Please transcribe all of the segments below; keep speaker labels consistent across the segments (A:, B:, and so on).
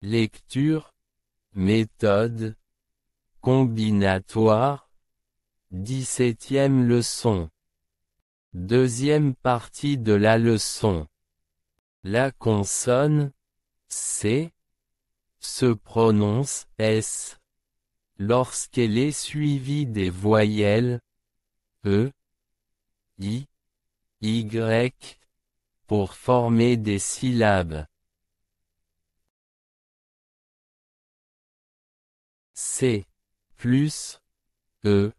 A: Lecture, méthode, combinatoire,
B: 17e leçon. Deuxième partie de la leçon. La consonne C se prononce S lorsqu'elle est suivie des voyelles E, I,
A: Y pour former des syllabes. C plus
B: E.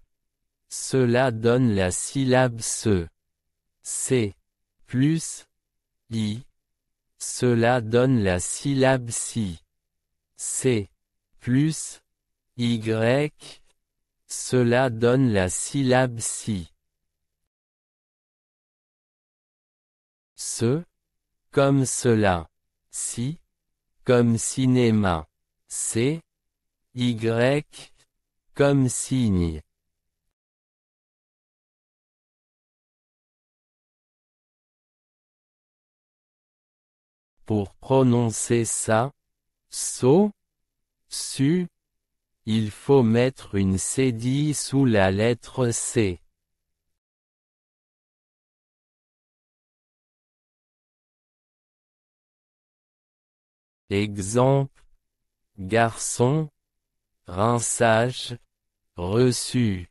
B: Cela donne la syllabe CE. C plus I. Cela donne la syllabe ci. C plus Y. Cela donne la syllabe si. Ce, comme cela. Si, comme
A: cinéma. C y, comme signe. Pour prononcer ça,
B: so, su, il faut mettre une cédille
A: sous la lettre C. Exemple, garçon, Rinçage. Reçu.